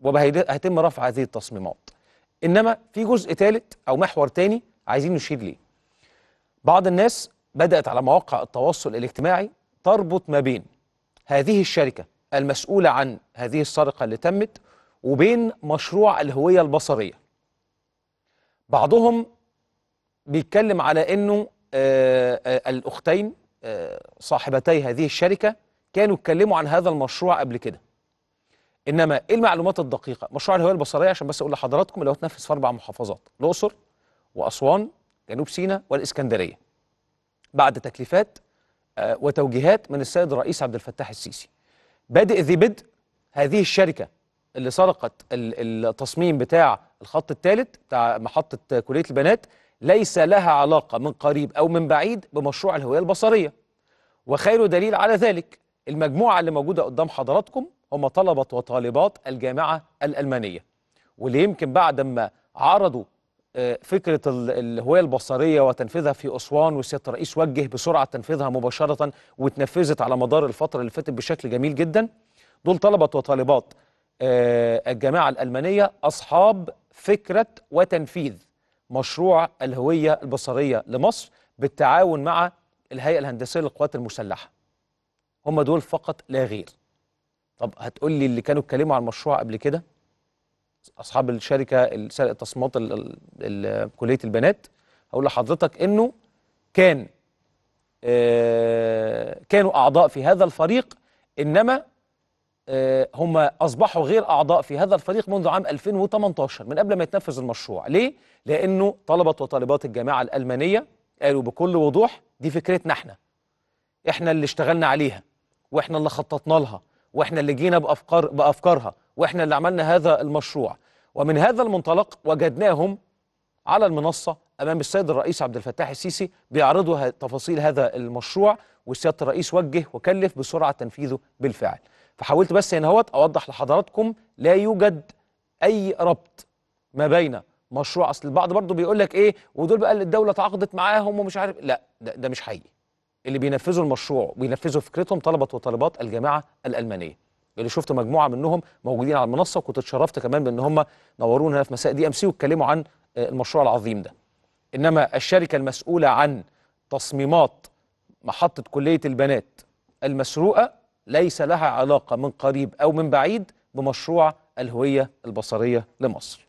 وهيتم رفع هذه التصميمات انما في جزء ثالث او محور ثاني عايزين نشير ليه بعض الناس بدات على مواقع التواصل الاجتماعي تربط ما بين هذه الشركه المسؤوله عن هذه السرقه اللي تمت وبين مشروع الهويه البصريه بعضهم بيتكلم على انه آه، آه، الاختين آه، صاحبتي هذه الشركه كانوا اتكلموا عن هذا المشروع قبل كده انما ايه المعلومات الدقيقه مشروع الهويه البصريه عشان بس اقول لحضراتكم اللي هو اتنفذ في اربع محافظات الاقصر واسوان جنوب سيناء والاسكندريه بعد تكليفات آه، وتوجيهات من السيد الرئيس عبد الفتاح السيسي بادئ ذي بدء هذه الشركه اللي سرقت التصميم بتاع الخط الثالث بتاع محطه كليه البنات ليس لها علاقه من قريب او من بعيد بمشروع الهويه البصريه وخير دليل على ذلك المجموعه اللي موجوده قدام حضراتكم هم طلبة وطالبات الجامعة الألمانية واللي يمكن بعد ما عرضوا آه، فكرة الهوية البصرية وتنفيذها في أسوان وسيادة الرئيس وجه بسرعة تنفيذها مباشرة وتنفذت على مدار الفترة اللي فاتت بشكل جميل جدا دول طلبة وطالبات آه، الجامعة الألمانية أصحاب فكرة وتنفيذ مشروع الهوية البصرية لمصر بالتعاون مع الهيئة الهندسية للقوات المسلحة هم دول فقط لا غير طب هتقول لي اللي كانوا اتكلموا على المشروع قبل كده اصحاب الشركه سرقت تصميمات كليه البنات هقول لحضرتك انه كان آه، كانوا اعضاء في هذا الفريق انما آه، هم اصبحوا غير اعضاء في هذا الفريق منذ عام 2018 من قبل ما يتنفذ المشروع ليه لانه طلبه وطالبات الجامعه الالمانيه قالوا بكل وضوح دي فكرتنا احنا احنا اللي اشتغلنا عليها واحنا اللي خططنا لها واحنا اللي جينا بأفكار بأفكارها واحنا اللي عملنا هذا المشروع ومن هذا المنطلق وجدناهم على المنصة أمام السيد الرئيس عبد الفتاح السيسي بيعرضوا تفاصيل هذا المشروع وسيادة الرئيس وجه وكلف بسرعة تنفيذه بالفعل فحاولت بس هنا هوت أوضح لحضراتكم لا يوجد أي ربط ما بين مشروع أصل البعض برضه بيقول لك إيه ودول بقى الدولة تعاقدت معاهم ومش عارف لا ده, ده مش حقيقي اللي بينفذوا المشروع وينفذوا فكرتهم طلبه وطالبات الجامعه الالمانيه اللي شفت مجموعه منهم موجودين على المنصه وكنت اتشرفت كمان بان هم نورونا هنا في مساء دي ام سي واتكلموا عن آه، المشروع العظيم ده انما الشركه المسؤوله عن تصميمات محطه كليه البنات المسروقه ليس لها علاقه من قريب او من بعيد بمشروع الهويه البصريه لمصر